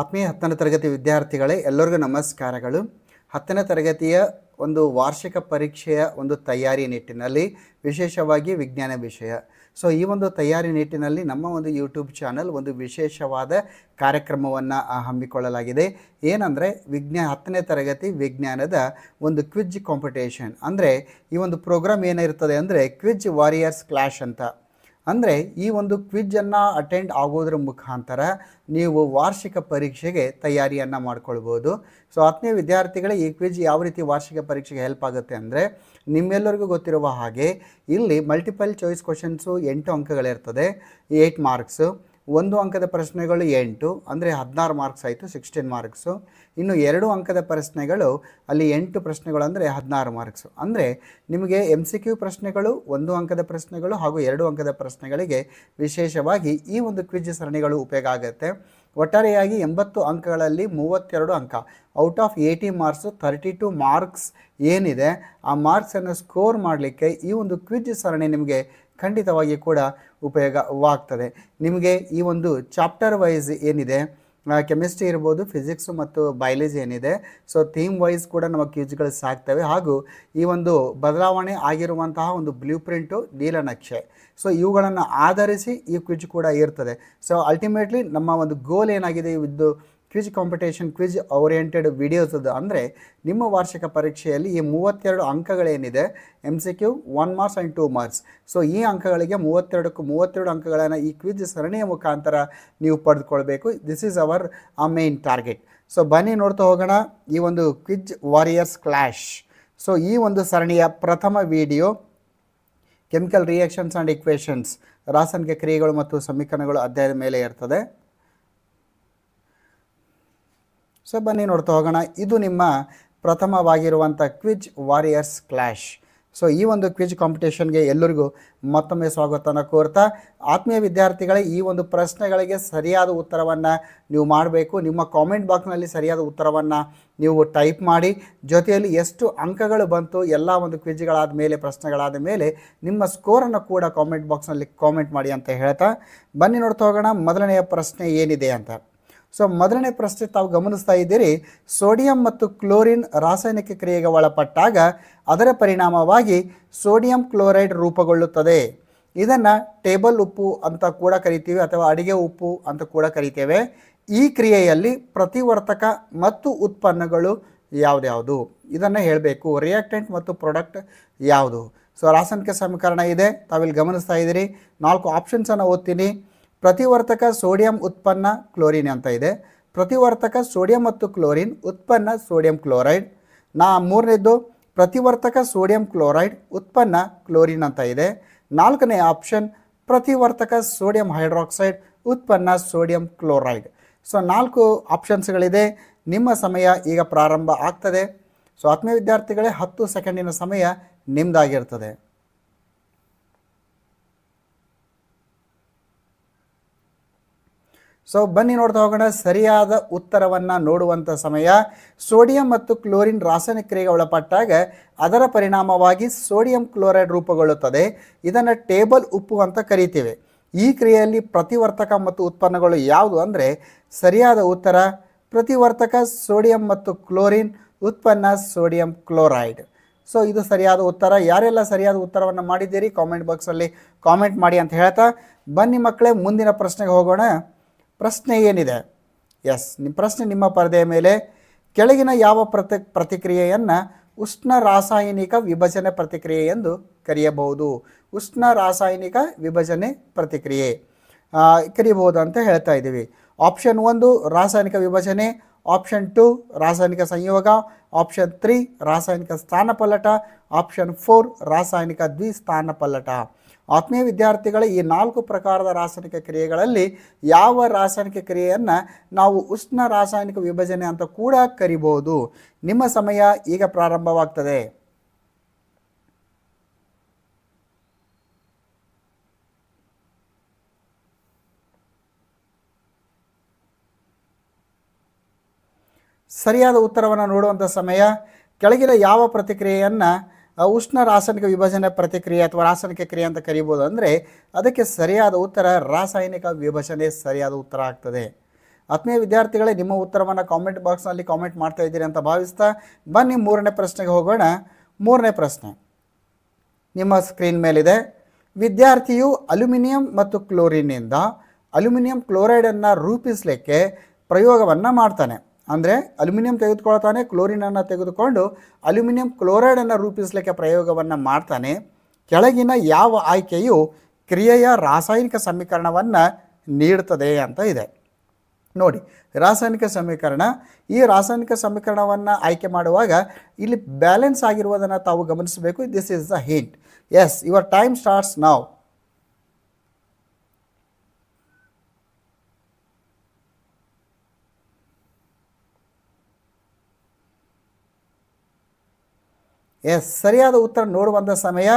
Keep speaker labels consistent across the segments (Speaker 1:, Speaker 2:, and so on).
Speaker 1: ಆತ್ಮೀಯ ಹತ್ತನೇ ತರಗತಿ ವಿದ್ಯಾರ್ಥಿಗಳೇ ಎಲ್ಲರಿಗೂ ನಮಸ್ಕಾರಗಳು ಹತ್ತನೇ ತರಗತಿಯ ಒಂದು ವಾರ್ಷಿಕ ಪರೀಕ್ಷೆಯ ಒಂದು ತಯಾರಿ ನಿಟ್ಟಿನಲ್ಲಿ ವಿಶೇಷವಾಗಿ ವಿಜ್ಞಾನ ವಿಷಯ ಸೊ ಈ ಒಂದು ತಯಾರಿ ನಿಟ್ಟಿನಲ್ಲಿ ನಮ್ಮ ಒಂದು ಯೂಟ್ಯೂಬ್ ಚಾನಲ್ ಒಂದು ವಿಶೇಷವಾದ ಕಾರ್ಯಕ್ರಮವನ್ನು ಹಮ್ಮಿಕೊಳ್ಳಲಾಗಿದೆ ಏನಂದರೆ ವಿಜ್ಞಾ ಹತ್ತನೇ ತರಗತಿ ವಿಜ್ಞಾನದ ಒಂದು ಕ್ವಿಜ್ ಕಾಂಪಿಟೇಷನ್ ಅಂದರೆ ಈ ಒಂದು ಪ್ರೋಗ್ರಾಮ್ ಏನಿರ್ತದೆ ಅಂದರೆ ಕ್ವಿಜ್ ವಾರಿಯರ್ಸ್ ಕ್ಲಾಶ್ ಅಂತ ಅಂದರೆ ಈ ಒಂದು ಕ್ವಿಜನ್ನು ಅಟೆಂಡ್ ಆಗೋದ್ರ ಮುಖಾಂತರ ನೀವು ವಾರ್ಷಿಕ ಪರೀಕ್ಷೆಗೆ ತಯಾರಿಯನ್ನು ಮಾಡ್ಕೊಳ್ಬೋದು ಸೊ ಹತ್ತನೇ ವಿದ್ಯಾರ್ಥಿಗಳೇ ಈ ಕ್ವಿಜ್ ಯಾವ ರೀತಿ ವಾರ್ಷಿಕ ಪರೀಕ್ಷೆಗೆ ಹೆಲ್ಪ್ ಆಗುತ್ತೆ ಅಂದರೆ ನಿಮ್ಮೆಲ್ಲರಿಗೂ ಗೊತ್ತಿರುವ ಹಾಗೆ ಇಲ್ಲಿ ಮಲ್ಟಿಪಲ್ ಚಾಯ್ಸ್ ಕ್ವಶನ್ಸು ಎಂಟು ಅಂಕಗಳಿರ್ತದೆ ಏಯ್ಟ್ ಮಾರ್ಕ್ಸು ಒಂದು ಅಂಕದ ಪ್ರಶ್ನೆಗಳು ಎಂಟು ಅಂದರೆ ಹದಿನಾರು ಮಾರ್ಕ್ಸ್ ಆಯಿತು ಸಿಕ್ಸ್ಟೀನ್ ಮಾರ್ಕ್ಸು ಇನ್ನು ಎರಡು ಅಂಕದ ಪ್ರಶ್ನೆಗಳು ಅಲ್ಲಿ ಎಂಟು ಪ್ರಶ್ನೆಗಳು ಅಂದರೆ ಹದಿನಾರು ಮಾರ್ಕ್ಸು ಅಂದರೆ ನಿಮಗೆ ಎಮ್ ಸಿ ಕ್ಯೂ ಪ್ರಶ್ನೆಗಳು ಒಂದು ಅಂಕದ ಪ್ರಶ್ನೆಗಳು ಹಾಗೂ ಎರಡು ಅಂಕದ ಪ್ರಶ್ನೆಗಳಿಗೆ ವಿಶೇಷವಾಗಿ ಈ ಒಂದು ಕ್ವಿಜ್ ಸರಣಿಗಳು ಉಪಯೋಗ ಆಗುತ್ತೆ ಒಟ್ಟಾರೆಯಾಗಿ ಎಂಬತ್ತು ಅಂಕಗಳಲ್ಲಿ ಮೂವತ್ತೆರಡು ಅಂಕ out of eighty marks thirty two marks ಏನಿದೆ ಆ ಮಾರ್ಕ್ಸನ್ನು ಸ್ಕೋರ್ ಮಾಡಲಿಕ್ಕೆ ಈ ಒಂದು ಕ್ವಿಜ್ ಸರಣಿ ನಿಮಗೆ ಖಂಡಿತವಾಗಿ ಕೂಡ ಉಪಯೋಗವಾಗ್ತದೆ ನಿಮಗೆ ಈ ಒಂದು ಚಾಪ್ಟರ್ ವೈಸ್ ಏನಿದೆ ಕೆಮಿಸ್ಟ್ರಿ ಇರ್ಬೋದು ಫಿಸಿಕ್ಸು ಮತ್ತು ಬಯಾಲಜಿ ಏನಿದೆ ಸೊ ಥೀಮ್ ವೈಸ್ ಕೂಡ ನಮ್ಮ ಕ್ಯೂಜ್ಗಳು ಸಾಕ್ತವೆ ಹಾಗೂ ಈ ಒಂದು ಬದಲಾವಣೆ ಆಗಿರುವಂತಹ ಒಂದು ಬ್ಲೂ ಪ್ರಿಂಟು ನೀಲನಕ್ಷೆ ಸೊ ಇವುಗಳನ್ನು ಆಧರಿಸಿ ಈ ಕ್ವಿಜ್ ಕೂಡ ಇರ್ತದೆ ಸೊ ಅಲ್ಟಿಮೇಟ್ಲಿ ನಮ್ಮ ಒಂದು ಗೋಲ್ ಏನಾಗಿದೆ ಇದು quiz competition quiz oriented videos ಅದು ಅಂದರೆ ನಿಮ್ಮ ವಾರ್ಷಿಕ ಪರೀಕ್ಷೆಯಲ್ಲಿ ಈ ಮೂವತ್ತೆರಡು ಅಂಕಗಳೇನಿದೆ M C Q one marks and two marks so ಈ ಅಂಕಗಳಿಗೆ ಮೂವತ್ತೆರಡಕ್ಕೂ ಮೂವತ್ತೆರಡು ಅಂಕಗಳನ್ನು ಈ ಕ್ವಿಜ್ ಸರಣಿಯ ಮುಖಾಂತರ ನೀವು ಪಡೆದುಕೊಳ್ಬೇಕು ದಿಸ್ ಈಸ್ ಅವರ್ ಆ ಮೇನ್ ಟಾರ್ಗೆಟ್ ಸೊ ಬನ್ನಿ ನೋಡ್ತಾ ಹೋಗೋಣ ಈ ಒಂದು ಕ್ವಿಜ್ ವಾರಿಯರ್ಸ್ ಕ್ಲಾಶ್ ಸೊ ಈ ಒಂದು ಸರಣಿಯ ಪ್ರಥಮ video chemical reactions and equations ರಾಸಾಯನಿಕ ಕ್ರಿಯೆಗಳು ಮತ್ತು ಸಮೀಕರಣಗಳು ಅಧ್ಯಾಯದ ಮೇಲೆ ಇರ್ತದೆ ಸೊ ಬನ್ನಿ ನೋಡ್ತಾ ಹೋಗೋಣ ಇದು ನಿಮ್ಮ ಪ್ರಥಮವಾಗಿರುವಂಥ ಕ್ವಿಜ್ ವಾರಿಯರ್ಸ್ ಕ್ಲ್ಯಾಶ್ ಸೊ ಈ ಒಂದು ಕ್ವಿಜ್ ಕಾಂಪಿಟೇಷನ್ಗೆ ಎಲ್ಲರಿಗೂ ಮತ್ತೊಮ್ಮೆ ಸ್ವಾಗತನ ಕೋರ್ತಾ ಆತ್ಮೀಯ ವಿದ್ಯಾರ್ಥಿಗಳೇ ಈ ಒಂದು ಪ್ರಶ್ನೆಗಳಿಗೆ ಸರಿಯಾದ ಉತ್ತರವನ್ನು ನೀವು ಮಾಡಬೇಕು ನಿಮ್ಮ ಕಾಮೆಂಟ್ ಬಾಕ್ಸ್ನಲ್ಲಿ ಸರಿಯಾದ ಉತ್ತರವನ್ನು ನೀವು ಟೈಪ್ ಮಾಡಿ ಜೊತೆಯಲ್ಲಿ ಎಷ್ಟು ಅಂಕಗಳು ಬಂತು ಎಲ್ಲ ಒಂದು ಕ್ವಿಜ್ಗಳಾದ ಮೇಲೆ ಪ್ರಶ್ನೆಗಳಾದ ಮೇಲೆ ನಿಮ್ಮ ಸ್ಕೋರನ್ನು ಕೂಡ ಕಾಮೆಂಟ್ ಬಾಕ್ಸ್ನಲ್ಲಿ ಕಾಮೆಂಟ್ ಮಾಡಿ ಅಂತ ಹೇಳ್ತಾ ಬನ್ನಿ ನೋಡ್ತಾ ಹೋಗೋಣ ಮೊದಲನೆಯ ಪ್ರಶ್ನೆ ಏನಿದೆ ಅಂತ ಸೊ ಮೊದಲನೇ ಪ್ರಶ್ನೆ ತಾವು ಗಮನಿಸ್ತಾ ಇದ್ದೀರಿ ಸೋಡಿಯಂ ಮತ್ತು ಕ್ಲೋರಿನ್ ರಾಸಾಯನಿಕ ಕ್ರಿಯೆಗೆ ಒಳಪಟ್ಟಾಗ ಅದರ ಪರಿಣಾಮವಾಗಿ ಸೋಡಿಯಂ ಕ್ಲೋರೈಡ್ ರೂಪುಗೊಳ್ಳುತ್ತದೆ ಇದನ್ನು ಟೇಬಲ್ ಉಪ್ಪು ಅಂತ ಕೂಡ ಕರಿತೀವಿ ಅಥವಾ ಅಡಿಗೆ ಉಪ್ಪು ಅಂತ ಕೂಡ ಕರಿತೇವೆ ಈ ಕ್ರಿಯೆಯಲ್ಲಿ ಪ್ರತಿವರ್ತಕ ಮತ್ತು ಉತ್ಪನ್ನಗಳು ಯಾವುದ್ಯಾವುದು ಇದನ್ನು ಹೇಳಬೇಕು ರಿಯಾಕ್ಟೆಂಟ್ ಮತ್ತು ಪ್ರಾಡಕ್ಟ್ ಯಾವುದು ಸೊ ರಾಸಾಯನಿಕ ಸಮೀಕರಣ ಇದೆ ತಾವಿಲ್ಲಿ ಗಮನಿಸ್ತಾ ಇದ್ದೀರಿ ನಾಲ್ಕು ಆಪ್ಷನ್ಸನ್ನು ಓದ್ತೀನಿ ಪ್ರತಿವರ್ತಕ ಸೋಡಿಯಂ ಉತ್ಪನ್ನ ಕ್ಲೋರಿನ್ ಅಂತ ಇದೆ ಪ್ರತಿವರ್ತಕ ಸೋಡಿಯಂ ಮತ್ತು ಕ್ಲೋರಿನ್ ಉತ್ಪನ್ನ ಸೋಡಿಯಂ ಕ್ಲೋರೈಡ್ ನಾ ಮೂರನೇದು ಪ್ರತಿವರ್ತಕ ಸೋಡಿಯಂ ಕ್ಲೋರೈಡ್ ಉತ್ಪನ್ನ ಕ್ಲೋರಿನ್ ಅಂತ ಇದೆ ನಾಲ್ಕನೇ ಆಪ್ಷನ್ ಪ್ರತಿವರ್ತಕ ಸೋಡಿಯಂ ಹೈಡ್ರಾಕ್ಸೈಡ್ ಉತ್ಪನ್ನ ಸೋಡಿಯಂ ಕ್ಲೋರೈಡ್ ಸೊ ನಾಲ್ಕು ಆಪ್ಷನ್ಸ್ಗಳಿದೆ ನಿಮ್ಮ ಸಮಯ ಈಗ ಪ್ರಾರಂಭ ಆಗ್ತದೆ ಸೊ ಆತ್ಮೀಯ ವಿದ್ಯಾರ್ಥಿಗಳೇ ಹತ್ತು ಸೆಕೆಂಡಿನ ಸಮಯ ನಿಮ್ಮದಾಗಿರ್ತದೆ ಸೊ ಬನ್ನಿ ನೋಡ್ತಾ ಹೋಗೋಣ ಸರಿಯಾದ ಉತ್ತರವನ್ನು ನೋಡುವಂಥ ಸಮಯ ಸೋಡಿಯಂ ಮತ್ತು ಕ್ಲೋರಿನ್ ರಾಸಾಯನಿಕ ಕ್ರಿಯೆಗೆ ಒಳಪಟ್ಟಾಗ ಅದರ ಪರಿಣಾಮವಾಗಿ ಸೋಡಿಯಂ ಕ್ಲೋರೈಡ್ ರೂಪುಗೊಳ್ಳುತ್ತದೆ ಇದನ್ನು ಟೇಬಲ್ ಉಪ್ಪು ಅಂತ ಕರಿತೇವೆ ಈ ಕ್ರಿಯೆಯಲ್ಲಿ ಪ್ರತಿವರ್ತಕ ಮತ್ತು ಉತ್ಪನ್ನಗಳು ಯಾವುದು ಅಂದರೆ ಸರಿಯಾದ ಉತ್ತರ ಪ್ರತಿವರ್ತಕ ಸೋಡಿಯಂ ಮತ್ತು ಕ್ಲೋರಿನ್ ಉತ್ಪನ್ನ ಸೋಡಿಯಂ ಕ್ಲೋರೈಡ್ ಸೊ ಇದು ಸರಿಯಾದ ಉತ್ತರ ಯಾರೆಲ್ಲ ಸರಿಯಾದ ಉತ್ತರವನ್ನು ಮಾಡಿದ್ದೀರಿ ಕಾಮೆಂಟ್ ಬಾಕ್ಸಲ್ಲಿ ಕಾಮೆಂಟ್ ಮಾಡಿ ಅಂತ ಹೇಳ್ತಾ ಬನ್ನಿ ಮಕ್ಕಳೇ ಮುಂದಿನ ಪ್ರಶ್ನೆಗೆ ಹೋಗೋಣ ಪ್ರಶ್ನೆ ಏನಿದೆ ಎಸ್ ನಿಮ್ಮ ಪ್ರಶ್ನೆ ನಿಮ್ಮ ಪರದೆಯ ಮೇಲೆ ಕೆಳಗಿನ ಯಾವ ಪ್ರತಿ ಪ್ರತಿಕ್ರಿಯೆಯನ್ನು ಉಷ್ಣ ರಾಸಾಯನಿಕ ವಿಭಜನೆ ಪ್ರತಿಕ್ರಿಯೆ ಎಂದು ಕರೆಯಬಹುದು ಉಷ್ಣ ರಾಸಾಯನಿಕ ವಿಭಜನೆ ಪ್ರತಿಕ್ರಿಯೆ ಕರೆಯಬಹುದು ಅಂತ ಹೇಳ್ತಾ ಇದ್ದೀವಿ ಆಪ್ಷನ್ ಒಂದು ರಾಸಾಯನಿಕ ವಿಭಜನೆ ಆಪ್ಷನ್ ಟು ರಾಸಾಯನಿಕ ಸಂಯೋಗ ಆಪ್ಷನ್ ತ್ರೀ ರಾಸಾಯನಿಕ ಸ್ಥಾನಪಲ್ಲಟ ಆಪ್ಷನ್ ಫೋರ್ ರಾಸಾಯನಿಕ ಸ್ಥಾನಪಲ್ಲಟ ಆತ್ಮೀಯ ವಿದ್ಯಾರ್ಥಿಗಳ ಈ ನಾಲ್ಕು ಪ್ರಕಾರದ ರಾಸಾಯನಿಕ ಕ್ರಿಯೆಗಳಲ್ಲಿ ಯಾವ ರಾಸಾಯನಿಕ ಕ್ರಿಯೆಯನ್ನು ನಾವು ಉಷ್ಣ ರಾಸಾಯನಿಕ ವಿಭಜನೆ ಅಂತ ಕೂಡ ಕರಿಬಹುದು ನಿಮ್ಮ ಸಮಯ ಈಗ ಪ್ರಾರಂಭವಾಗ್ತದೆ ಸರಿಯಾದ ಉತ್ತರವನ್ನು ನೋಡುವಂಥ ಸಮಯ ಕೆಳಗಿನ ಯಾವ ಪ್ರತಿಕ್ರಿಯೆಯನ್ನು ಉಷ್ಣ ರಾಸಾಯನಿಕ ವಿಭಜನೆ ಪ್ರತಿಕ್ರಿಯೆ ಅಥವಾ ರಾಸಾಯನಿಕ ಕ್ರಿಯೆ ಅಂತ ಕರಿಬೋದು ಅಂದರೆ ಅದಕ್ಕೆ ಸರಿಯಾದ ಉತ್ತರ ರಾಸಾಯನಿಕ ವಿಭಜನೆ ಸರಿಯಾದ ಉತ್ತರ ಆಗ್ತದೆ ಆತ್ಮೀಯ ವಿದ್ಯಾರ್ಥಿಗಳೇ ನಿಮ್ಮ ಉತ್ತರವನ್ನು ಕಾಮೆಂಟ್ ಬಾಕ್ಸ್ನಲ್ಲಿ ಕಾಮೆಂಟ್ ಮಾಡ್ತಾ ಇದ್ದೀರಿ ಅಂತ ಭಾವಿಸ್ತಾ ಬನ್ನಿ ಮೂರನೇ ಪ್ರಶ್ನೆಗೆ ಹೋಗೋಣ ಮೂರನೇ ಪ್ರಶ್ನೆ ನಿಮ್ಮ ಸ್ಕ್ರೀನ್ ಮೇಲಿದೆ ವಿದ್ಯಾರ್ಥಿಯು ಅಲ್ಯೂಮಿನಿಯಂ ಮತ್ತು ಕ್ಲೋರಿನ್ನಿಂದ ಅಲ್ಯೂಮಿನಿಯಂ ಕ್ಲೋರೈಡನ್ನು ರೂಪಿಸಲಿಕ್ಕೆ ಪ್ರಯೋಗವನ್ನು ಮಾಡ್ತಾನೆ ಅಂದರೆ ಅಲ್ಯೂಮಿನಿಯಂ ತೆಗೆದುಕೊಳ್ತಾನೆ ಕ್ಲೋರಿನನ್ನು ತೆಗೆದುಕೊಂಡು ಅಲ್ಯೂಮಿನಿಯಂ ಕ್ಲೋರೈಡನ್ನು ರೂಪಿಸಲಿಕ್ಕೆ ಪ್ರಯೋಗವನ್ನು ಮಾಡ್ತಾನೆ ಕೆಳಗಿನ ಯಾವ ಆಯ್ಕೆಯು ಕ್ರಿಯೆಯ ರಾಸಾಯನಿಕ ಸಮೀಕರಣವನ್ನು ನೀಡುತ್ತದೆ ಅಂತ ಇದೆ ನೋಡಿ ರಾಸಾಯನಿಕ ಸಮೀಕರಣ ಈ ರಾಸಾಯನಿಕ ಸಮೀಕರಣವನ್ನು ಆಯ್ಕೆ ಮಾಡುವಾಗ ಇಲ್ಲಿ ಬ್ಯಾಲೆನ್ಸ್ ಆಗಿರುವುದನ್ನು ತಾವು ಗಮನಿಸಬೇಕು this is the hint yes your time starts now yes ಸರಿಯಾದ ಉತ್ತರ ನೋಡುವಂಥ ಸಮಯ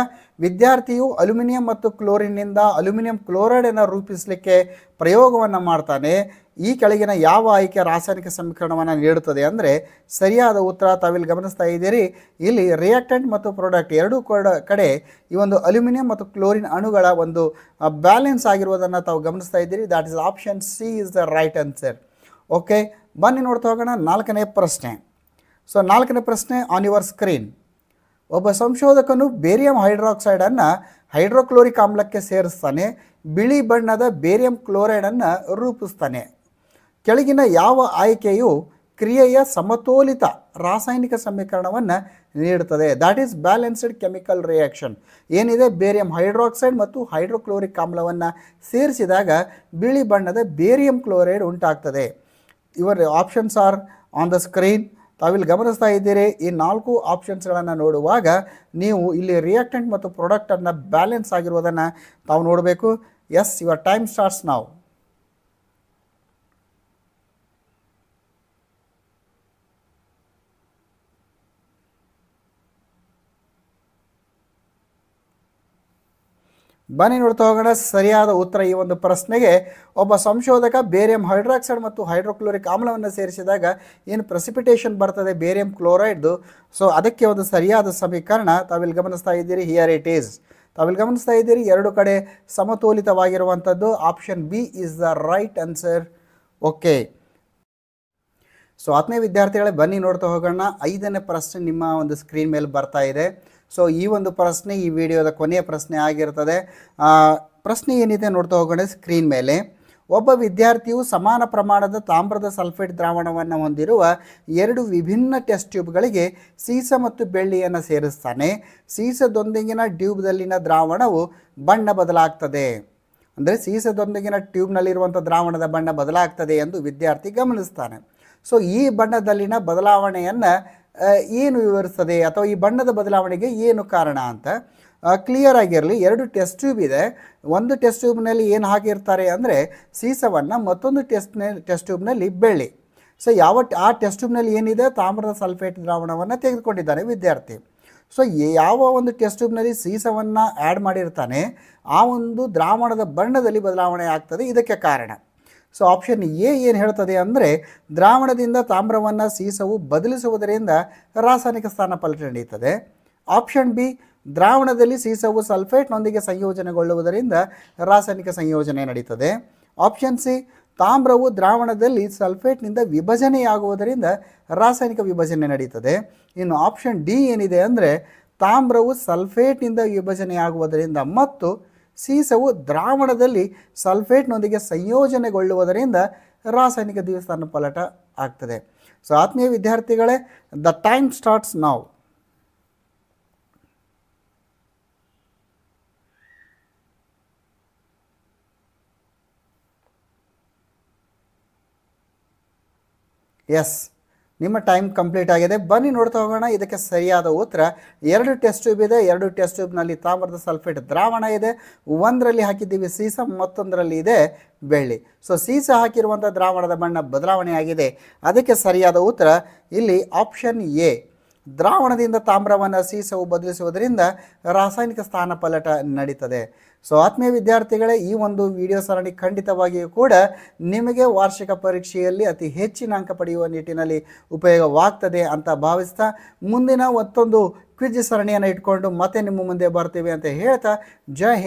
Speaker 1: ವಿದ್ಯಾರ್ಥಿಯು ಅಲ್ಯೂಮಿನಿಯಂ ಮತ್ತು ಕ್ಲೋರಿನ್ನಿಂದ ಅಲ್ಯೂಮಿನಿಯಂ ಕ್ಲೋರೈಡನ್ನು ರೂಪಿಸಲಿಕ್ಕೆ ಪ್ರಯೋಗವನ್ನು ಮಾಡ್ತಾನೆ ಈ ಕೆಳಗಿನ ಯಾವ ಆಯ್ಕೆ ರಾಸಾಯನಿಕ ಸಮೀಕರಣವನ್ನು ನೀಡುತ್ತದೆ ಅಂದರೆ ಸರಿಯಾದ ಉತ್ತರ ತಾವಿಲ್ಲಿ ಗಮನಿಸ್ತಾ ಇದ್ದೀರಿ ಇಲ್ಲಿ ರಿಯಾಕ್ಟೆಂಟ್ ಮತ್ತು ಪ್ರಾಡಕ್ಟ್ ಎರಡೂ ಕಡೆ ಈ ಒಂದು ಅಲ್ಯೂಮಿನಿಯಂ ಮತ್ತು ಕ್ಲೋರಿನ್ ಅಣುಗಳ ಒಂದು ಬ್ಯಾಲೆನ್ಸ್ ಆಗಿರುವುದನ್ನು ತಾವು ಗಮನಿಸ್ತಾ ಇದ್ದೀರಿ that is option C is the right answer okay ಬನ್ನಿ ನೋಡ್ತಾ ಹೋಗೋಣ ನಾಲ್ಕನೇ ಪ್ರಶ್ನೆ ಸೊ ನಾಲ್ಕನೇ ಪ್ರಶ್ನೆ ಆನ್ ಯುವರ್ ಸ್ಕ್ರೀನ್ ಒಬ್ಬ ಸಂಶೋಧಕನು ಬೇರಿಯಂ ಹೈಡ್ರಾಕ್ಸೈಡನ್ನು ಹೈಡ್ರೋಕ್ಲೋರಿಕ್ ಆಮ್ಲಕ್ಕೆ ಸೇರಿಸ್ತಾನೆ ಬಿಳಿ ಬಣ್ಣದ ಬೇರಿಯಂ ಕ್ಲೋರೈಡನ್ನು ರೂಪಿಸ್ತಾನೆ ಕೆಳಗಿನ ಯಾವ ಆಯ್ಕೆಯು ಕ್ರಿಯೆಯ ಸಮತೋಲಿತ ರಾಸಾಯನಿಕ ಸಮೀಕರಣವನ್ನು ನೀಡುತ್ತದೆ that is balanced chemical reaction ಏನಿದೆ ಬೇರಿಯಂ ಹೈಡ್ರಾಕ್ಸೈಡ್ ಮತ್ತು ಹೈಡ್ರೋಕ್ಲೋರಿಕ್ ಆಮ್ಲವನ್ನು ಸೇರಿಸಿದಾಗ ಬಿಳಿ ಬಣ್ಣದ ಬೇರಿಯಂ ಕ್ಲೋರೈಡ್ ಉಂಟಾಗ್ತದೆ ಇವರ options are on the screen ತಾವಿಲ್ಲಿ ಗಮನಿಸ್ತಾ ಇದ್ದೀರಿ ಈ ನಾಲ್ಕು ಆಪ್ಷನ್ಸ್ಗಳನ್ನು ನೋಡುವಾಗ ನೀವು ಇಲ್ಲಿ ರಿಯಾಕ್ಟೆಂಟ್ ಮತ್ತು ಪ್ರಾಡಕ್ಟನ್ನು ಬ್ಯಾಲೆನ್ಸ್ ಆಗಿರುವುದನ್ನು ತಾವು ನೋಡಬೇಕು ಎಸ್ ಯುವರ್ ಟೈಮ್ ಸ್ಟಾರ್ಟ್ಸ್ ನಾವು ಬನ್ನಿ ನೋಡ್ತಾ ಹೋಗೋಣ ಸರಿಯಾದ ಉತ್ತರ ಈ ಒಂದು ಪ್ರಶ್ನೆಗೆ ಒಬ್ಬ ಸಂಶೋಧಕ ಬೇರಿಯಂ ಹೈಡ್ರಾಕ್ಸೈಡ್ ಮತ್ತು ಹೈಡ್ರೋಕ್ಲೋರಿಕ್ ಆಮ್ಲವನ್ನು ಸೇರಿಸಿದಾಗ ಏನು ಪ್ರೆಸಿಪಿಟೇಷನ್ ಬರ್ತದೆ ಬೇರಿಯಂ ಕ್ಲೋರೈಡ್ದು ಸೊ ಅದಕ್ಕೆ ಒಂದು ಸರಿಯಾದ ಸಮೀಕರಣ ತಾವಿಲ್ಲಿ ಗಮನಿಸ್ತಾ ಇದ್ದೀರಿ ಹಿಯರ್ ಇಟ್ ಈಸ್ ತಾವಿಲ್ಲಿ ಗಮನಿಸ್ತಾ ಇದ್ದೀರಿ ಎರಡು ಕಡೆ ಸಮತೋಲಿತವಾಗಿರುವಂಥದ್ದು option B is the right answer okay so ಹತ್ತನೇ ವಿದ್ಯಾರ್ಥಿಗಳೇ ಬನ್ನಿ ನೋಡ್ತಾ ಹೋಗೋಣ ಐದನೇ ಪ್ರಶ್ನೆ ನಿಮ್ಮ ಒಂದು ಸ್ಕ್ರೀನ್ ಮೇಲೆ ಬರ್ತಾ ಇದೆ ಸೊ ಈ ಒಂದು ಪ್ರಶ್ನೆ ಈ ವಿಡಿಯೋದ ಕೊನೆಯ ಪ್ರಶ್ನೆ ಆಗಿರ್ತದೆ ಪ್ರಶ್ನೆ ಏನಿದೆ ನೋಡ್ತಾ ಹೋಗೋಣ ಸ್ಕ್ರೀನ್ ಮೇಲೆ ಒಬ್ಬ ವಿದ್ಯಾರ್ಥಿಯು ಸಮಾನ ಪ್ರಮಾಣದ ತಾಮ್ರದ ಸಲ್ಫೇಟ್ ದ್ರಾವಣವನ್ನು ಹೊಂದಿರುವ ಎರಡು ವಿಭಿನ್ನ ಟೆಸ್ಟ್ ಟ್ಯೂಬ್ಗಳಿಗೆ ಸೀಸ ಮತ್ತು ಬೆಳ್ಳಿಯನ್ನು ಸೇರಿಸ್ತಾನೆ ಸೀಸದೊಂದಿಗಿನ ಟ್ಯೂಬ್ದಲ್ಲಿನ ದ್ರಾವಣವು ಬಣ್ಣ ಬದಲಾಗ್ತದೆ ಅಂದರೆ ಸೀಸದೊಂದಿಗಿನ ಟ್ಯೂಬ್ನಲ್ಲಿರುವಂಥ ದ್ರಾವಣದ ಬಣ್ಣ ಬದಲಾಗ್ತದೆ ಎಂದು ವಿದ್ಯಾರ್ಥಿ ಗಮನಿಸ್ತಾನೆ ಸೊ ಈ ಬಣ್ಣದಲ್ಲಿನ ಬದಲಾವಣೆಯನ್ನು ಏನು ವಿವರಿಸ್ತದೆ ಅಥವಾ ಈ ಬಣ್ಣದ ಬದಲಾವಣೆಗೆ ಏನು ಕಾರಣ ಅಂತ ಕ್ಲಿಯರ್ ಆಗಿರಲಿ ಎರಡು ಟೆಸ್ಟ್ ಟ್ಯೂಬ್ ಇದೆ ಒಂದು ಟೆಸ್ಟ್ ಟ್ಯೂಬ್ನಲ್ಲಿ ಏನು ಹಾಕಿರ್ತಾರೆ ಅಂದರೆ ಸೀಸವನ್ನು ಮತ್ತೊಂದು ಟೆಸ್ಟ್ನ ಟೆಸ್ಟ್ ಟ್ಯೂಬ್ನಲ್ಲಿ ಬೆಳ್ಳಿ ಸೊ ಯಾವ ಆ ಟೆಸ್ಟ್ ಟ್ಯೂಬ್ನಲ್ಲಿ ಏನಿದೆ ತಾಮ್ರದ ಸಲ್ಫೇಟ್ ದ್ರಾವಣವನ್ನು ತೆಗೆದುಕೊಂಡಿದ್ದಾರೆ ವಿದ್ಯಾರ್ಥಿ ಸೊ ಯಾವ ಒಂದು ಟೆಸ್ಟ್ ಟ್ಯೂಬ್ನಲ್ಲಿ ಸೀಸವನ್ನು ಆ್ಯಡ್ ಮಾಡಿರ್ತಾನೆ ಆ ಒಂದು ದ್ರಾವಣದ ಬಣ್ಣದಲ್ಲಿ ಬದಲಾವಣೆ ಆಗ್ತದೆ ಇದಕ್ಕೆ ಕಾರಣ ಸೊ ಆಪ್ಷನ್ ಎ ಏನು ಹೇಳ್ತದೆ ಅಂದರೆ ದ್ರಾವಣದಿಂದ ತಾಮ್ರವನ್ನು ಸೀಸವು ಬದಲಿಸುವುದರಿಂದ ರಾಸಾಯನಿಕ ಸ್ಥಾನ ಪಲ್ಟಿ ನಡೆಯುತ್ತದೆ ಆಪ್ಷನ್ ಬಿ ದ್ರಾವಣದಲ್ಲಿ ಸೀಸವು ಸಲ್ಫೇಟ್ನೊಂದಿಗೆ ಸಂಯೋಜನೆಗೊಳ್ಳುವುದರಿಂದ ರಾಸಾಯನಿಕ ಸಂಯೋಜನೆ ನಡೀತದೆ ಆಪ್ಷನ್ ಸಿ ತಾಮ್ರವು ದ್ರಾವಣದಲ್ಲಿ ಸಲ್ಫೇಟ್ನಿಂದ ವಿಭಜನೆಯಾಗುವುದರಿಂದ ರಾಸಾಯನಿಕ ವಿಭಜನೆ ನಡೀತದೆ ಇನ್ನು ಆಪ್ಷನ್ ಡಿ ಏನಿದೆ ಅಂದರೆ ತಾಮ್ರವು ಸಲ್ಫೇಟ್ನಿಂದ ವಿಭಜನೆಯಾಗುವುದರಿಂದ ಮತ್ತು ಸೀಸವು ದ್ರಾವಣದಲ್ಲಿ ಸಲ್ಫೇಟ್ನೊಂದಿಗೆ ಸಂಯೋಜನೆಗೊಳ್ಳುವುದರಿಂದ ರಾಸಾಯನಿಕ ದೇವಸ್ಥಾನ ಪಲಟ ಆಗ್ತದೆ ಸೊ ಆತ್ಮೀಯ ವಿದ್ಯಾರ್ಥಿಗಳೇ the time starts now yes ನಿಮ್ಮ ಟೈಮ್ ಕಂಪ್ಲೀಟ್ ಆಗಿದೆ ಬನ್ನಿ ನೋಡ್ತಾ ಹೋಗೋಣ ಇದಕ್ಕೆ ಸರಿಯಾದ ಉತ್ತರ ಎರಡು ಟೆಸ್ಟ್ ಟ್ಯೂಬ್ ಇದೆ ಎರಡು ಟೆಸ್ಟ್ ಟ್ಯೂಬ್ನಲ್ಲಿ ತಾಮ್ರದ ಸಲ್ಫೇಟ್ ದ್ರಾವಣ ಇದೆ ಒಂದರಲ್ಲಿ ಹಾಕಿದ್ದೀವಿ ಸೀಸ ಮತ್ತೊಂದರಲ್ಲಿ ಇದೆ ಬೆಳ್ಳಿ ಸೊ ಸೀಸ ಹಾಕಿರುವಂಥ ದ್ರಾವಣದ ಬಣ್ಣ ಬದಲಾವಣೆಯಾಗಿದೆ ಅದಕ್ಕೆ ಸರಿಯಾದ ಉತ್ತರ ಇಲ್ಲಿ ಆಪ್ಷನ್ ಎ ದ್ರಾವಣದಿಂದ ತಾಮ್ರವನ್ನು ಸೀಸವು ಬದಲಿಸುವುದರಿಂದ ರಾಸಾಯನಿಕ ಸ್ಥಾನ ಪಲಟ ನಡೀತದೆ ಸೊ ಆತ್ಮೀಯ ವಿದ್ಯಾರ್ಥಿಗಳೇ ಈ ಒಂದು ವಿಡಿಯೋ ಸರಣಿ ಖಂಡಿತವಾಗಿಯೂ ಕೂಡ ನಿಮಗೆ ವಾರ್ಷಿಕ ಪರೀಕ್ಷೆಯಲ್ಲಿ ಅತಿ ಹೆಚ್ಚಿನ ಅಂಕ ಪಡೆಯುವ ನಿಟ್ಟಿನಲ್ಲಿ ಉಪಯೋಗವಾಗ್ತದೆ ಅಂತ ಭಾವಿಸ್ತಾ ಮುಂದಿನ ಮತ್ತೊಂದು ಕ್ವಿಜ್ ಸರಣಿಯನ್ನು ಇಟ್ಕೊಂಡು ಮತ್ತೆ ನಿಮ್ಮ ಮುಂದೆ ಬರ್ತೀವಿ ಅಂತ ಹೇಳ್ತಾ ಜೈ